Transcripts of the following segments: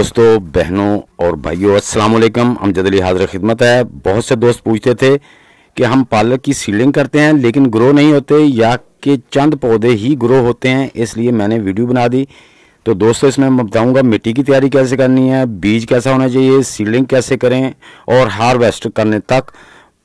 दोस्तों बहनों और भाइयों अस्सलाम वालेकुम हम जदली हाजिर खिदमत है बहुत से दोस्त पूछते थे कि हम पालक की सीलिंग करते हैं लेकिन ग्रो नहीं होते या कि चंद पौधे ही ग्रो होते हैं इसलिए मैंने वीडियो बना दी तो दोस्तों इसमें मैं बताऊंगा मिट्टी की तैयारी कैसे करनी है बीज कैसा होना चाहिए सीलिंग कैसे करें और हारवेस्ट करने तक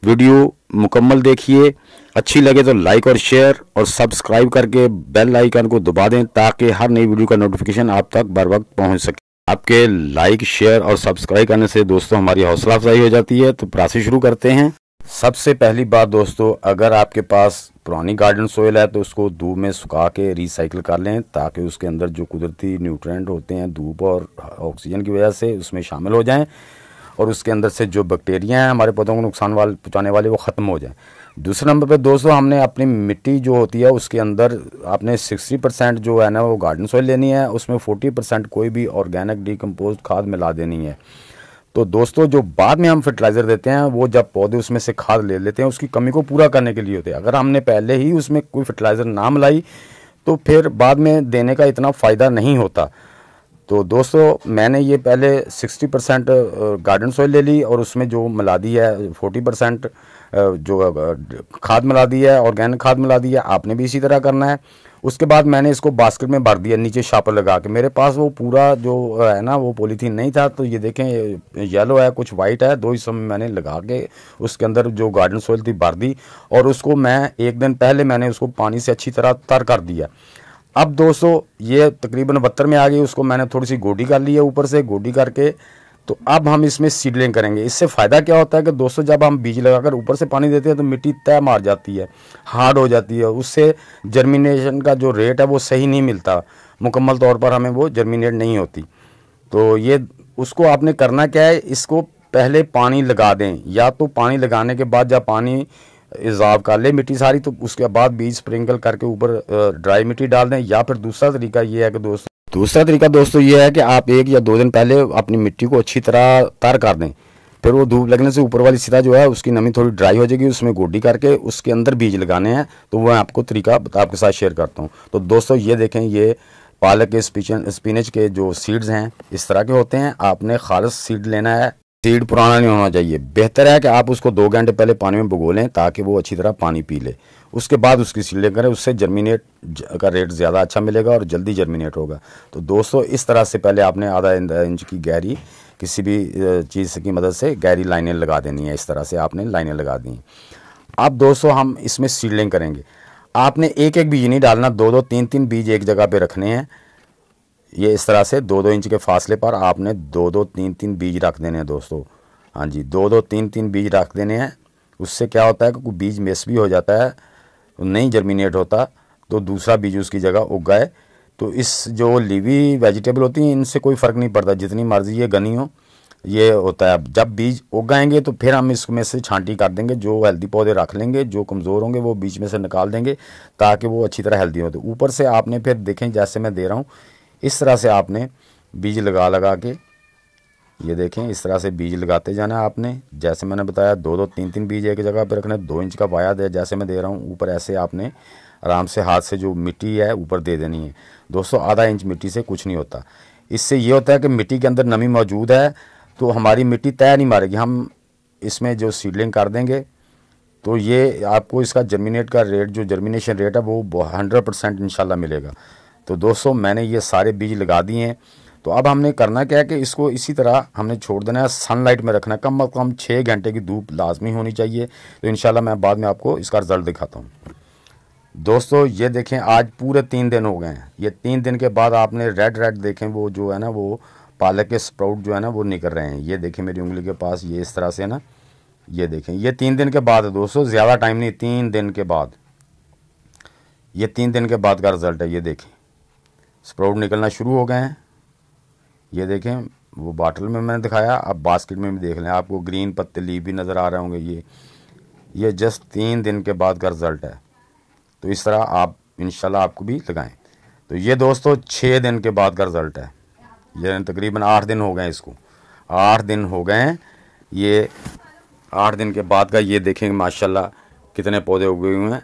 वीडियो मुकम्मल देखिए अच्छी लगे तो लाइक और शेयर और सब्सक्राइब करके बेल आइकन को दबा दें ताकि हर नई वीडियो का नोटिफिकेशन आप तक बर वक्त पहुँच सके आपके लाइक शेयर और सब्सक्राइब करने से दोस्तों हमारी हौसला अफजाई हो जाती है तो प्रासी शुरू करते हैं सबसे पहली बात दोस्तों अगर आपके पास पुरानी गार्डन सोयल है तो उसको धूप में सुखा के रिसाइकिल कर लें ताकि उसके अंदर जो कुदरती न्यूट्रेंट होते हैं धूप और ऑक्सीजन की वजह से उसमें शामिल हो जाएं और उसके अंदर से जो बैक्टीरिया हैं हमारे पौधों को नुकसान वाल पहुँचाने वाले वो ख़त्म हो जाए दूसरे नंबर पे दोस्तों हमने अपनी मिट्टी जो होती है उसके अंदर आपने 60 परसेंट जो है ना वो गार्डन सॉइल लेनी है उसमें 40 परसेंट कोई भी ऑर्गेनिक डिकम्पोज खाद मिला देनी है तो दोस्तों जो बाद में हम फर्टिलाइज़र देते हैं वो जब पौधे उसमें से खाद ले लेते हैं उसकी कमी को पूरा करने के लिए होते हैं अगर हमने पहले ही उसमें कोई फर्टिलाइज़र ना मिलाई तो फिर बाद में देने का इतना फ़ायदा नहीं होता तो दोस्तों मैंने ये पहले 60 परसेंट गार्डन सोइल ले ली और उसमें जो मिला दी है 40 परसेंट जो खाद मिला दी है ऑर्गेनिक खाद मिला दी है आपने भी इसी तरह करना है उसके बाद मैंने इसको बास्केट में भर दिया नीचे शापर लगा के मेरे पास वो पूरा जो है ना वो पॉलीथीन नहीं था तो ये देखें येलो है कुछ वाइट है दो हिस्सों में मैंने लगा के उसके अंदर जो गार्डन सोइल थी भर दी और उसको मैं एक दिन पहले मैंने उसको पानी से अच्छी तरह तर कर दिया अब दोस्तों ये तकरीबन बत्तर में आ गई उसको मैंने थोड़ी सी गोडी कर ली है ऊपर से गोडी करके तो अब हम इसमें सीडलिंग करेंगे इससे फ़ायदा क्या होता है कि दोस्तों जब हम बीज लगाकर ऊपर से पानी देते हैं तो मिट्टी तय मार जाती है हार्ड हो जाती है उससे जर्मिनेशन का जो रेट है वो सही नहीं मिलता मुकम्मल तौर पर हमें वो जर्मिनेट नहीं होती तो ये उसको आपने करना क्या है इसको पहले पानी लगा दें या तो पानी लगाने के बाद जब पानी इजाव कर ले मिट्टी सारी तो उसके बाद बीज स्प्रिंकल करके ऊपर ड्राई मिट्टी डाल दें या फिर दूसरा तरीका ये है कि दोस्तों दूसरा तरीका दोस्तों ये है कि आप एक या दो दिन पहले अपनी मिट्टी को अच्छी तरह तर कर दें फिर वो धूप लगने से ऊपर वाली सिरा जो है उसकी नमी थोड़ी ड्राई हो जाएगी उसमें गोडी करके उसके अंदर बीज लगाने हैं तो वह आपको तरीका आपके साथ शेयर करता हूँ तो दोस्तों ये देखें ये पालक के स्पीच स्पिनच के जो सीड्स हैं इस तरह के होते हैं आपने खालस सीड लेना है सीड पुराना नहीं होना चाहिए बेहतर है कि आप उसको दो घंटे पहले पानी में भुगो लें ताकि वो अच्छी तरह पानी पी ले उसके बाद उसकी सीलें करें उससे जर्मिनेट का रेट ज़्यादा अच्छा मिलेगा और जल्दी जर्मिनेट होगा तो दोस्तों इस तरह से पहले आपने आधा इंच की गहरी किसी भी चीज़ की मदद से गहरी लाइनें लगा देनी है इस तरह से आपने लाइनें लगा दी अब दोस्तों हम इसमें सीडलिंग करेंगे आपने एक एक बीज नहीं डालना दो दो तीन तीन बीज एक जगह पर रखने हैं ये इस तरह से दो दो इंच के फासले पर आपने दो दो तीन तीन बीज रख देने हैं दोस्तों हाँ जी दो दो तीन तीन बीज रख देने हैं उससे क्या होता है कि बीज मिस भी हो जाता है नहीं जर्मिनेट होता तो दूसरा बीज उसकी जगह उग गए तो इस जो लीवी वेजिटेबल होती हैं इनसे कोई फ़र्क नहीं पड़ता जितनी मर्ज़ी ये गनी हो ये होता है जब बीज उगाएंगे तो फिर हम इसमें से छांटी कर देंगे जो हेल्दी पौधे रख लेंगे जो कमज़ोर होंगे वो बीच में से निकाल देंगे ताकि वो अच्छी तरह हेल्दी हो तो ऊपर से आपने फिर देखें जैसे मैं दे रहा हूँ इस तरह से आपने बीज लगा लगा के ये देखें इस तरह से बीज लगाते जाना है आपने जैसे मैंने बताया दो दो तीन तीन बीज एक जगह पर रखना दो इंच का पाया दे जैसे मैं दे रहा हूँ ऊपर ऐसे आपने आराम से हाथ से जो मिट्टी है ऊपर दे देनी है दोस्तों आधा इंच मिट्टी से कुछ नहीं होता इससे ये होता है कि मिट्टी के अंदर नमी मौजूद है तो हमारी मिट्टी तय नहीं मारेगी हम इसमें जो सीडलिंग कर देंगे तो ये आपको इसका जर्मिनेट का रेट जो जर्मिनेशन रेट है वो हंड्रेड परसेंट मिलेगा तो दोस्तों मैंने ये सारे बीज लगा दिए हैं तो अब हमने करना क्या है कि इसको इसी तरह हमने छोड़ देना है सनलाइट में रखना कम अज़ कम छः घंटे की धूप लाजमी होनी चाहिए तो इन मैं बाद में आपको इसका रिज़ल्ट दिखाता हूँ दोस्तों ये देखें आज पूरे तीन दिन हो गए हैं ये तीन दिन के बाद आपने रेड रेड देखें वो जो है ना वो पालक के स्प्राउट जो है ना वो निकल रहे हैं ये देखें मेरी उंगली के पास ये इस तरह से ना ये देखें ये तीन दिन के बाद है दोस्तों ज़्यादा टाइम नहीं तीन दिन के बाद ये तीन दिन के बाद का रिज़ल्ट है ये देखें स्प्राउट निकलना शुरू हो गए हैं ये देखें वो बाटल में मैंने दिखाया अब बास्केट में भी देख लें आपको ग्रीन पत्ते लीव भी नज़र आ रहे होंगे ये ये जस्ट तीन दिन के बाद का रिज़ल्ट है तो इस तरह आप इन आपको भी लगाएं तो ये दोस्तों छः दिन के बाद का रिज़ल्ट है ये तकरीबन आठ दिन हो गए इसको आठ दिन हो गए ये आठ दिन के बाद का ये देखेंगे माशाल्लाह कितने पौधे उगे हुए हैं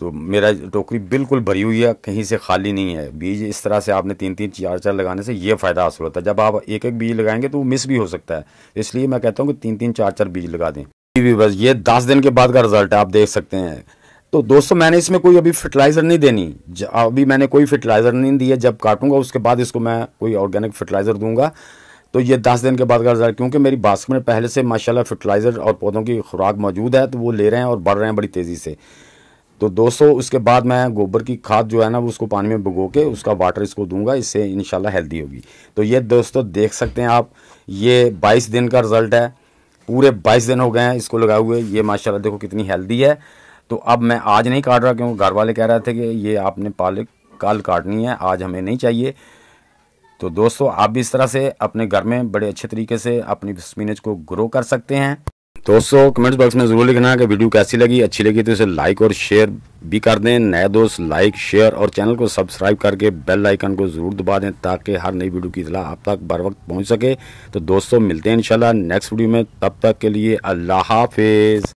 तो मेरा टोकरी बिल्कुल भरी हुई है कहीं से खाली नहीं है बीज इस तरह से आपने तीन तीन चार चार लगाने से ये फ़ायदा हासिल होता है जब आप एक एक बीज लगाएंगे तो वो मिस भी हो सकता है इसलिए मैं कहता हूँ कि तीन तीन चार चार बीज लगा दें बस ये दस दिन के बाद का रिजल्ट है आप देख सकते हैं तो दोस्तों मैंने इसमें कोई अभी फर्टिलाइज़र नहीं देनी अभी मैंने कोई फर्टिलाइज़र नहीं दिया जब काटूंगा उसके बाद इसको मैं कोई ऑर्गेनिक फर्टिलाइज़र दूंगा तो ये दस दिन के बाद का रिजल्ट क्योंकि मेरी बास्केट में पहले से माशाल्लाह फर्टिलाइज़र और पौधों की खुराक मौजूद है तो वो ले रहे हैं और बढ़ रहे हैं बड़ी तेज़ी से तो दोस्तों उसके बाद मैं गोबर की खाद जो है ना वो उसको पानी में भिगो के उसका वाटर इसको दूंगा इससे इन हेल्दी होगी तो ये दोस्तों देख सकते हैं आप ये बाईस दिन का रिज़ल्ट है पूरे बाईस दिन हो गए हैं इसको लगाए हुए ये माशाल्लाह देखो कितनी हेल्दी है तो अब मैं आज नहीं काट रहा क्योंकि घर वाले कह रहे थे कि ये आपने पालक कल काटनी है आज हमें नहीं चाहिए तो दोस्तों आप भी इस तरह से अपने घर में बड़े अच्छे तरीके से अपनी स्पिनच को ग्रो कर सकते हैं दोस्तों कमेंट्स बॉक्स में ज़रूर लिखना कि वीडियो कैसी लगी अच्छी लगी तो इसे लाइक और शेयर भी कर दें नए दोस्त लाइक शेयर और चैनल को सब्सक्राइब करके बेल आइकन को ज़रूर दबा दें ताकि हर नई वीडियो की इतला आप तक बर वक्त पहुँच सके तो दोस्तों मिलते हैं इंशाल्लाह नेक्स्ट वीडियो में तब तक के लिए अल्लाह हाफिज़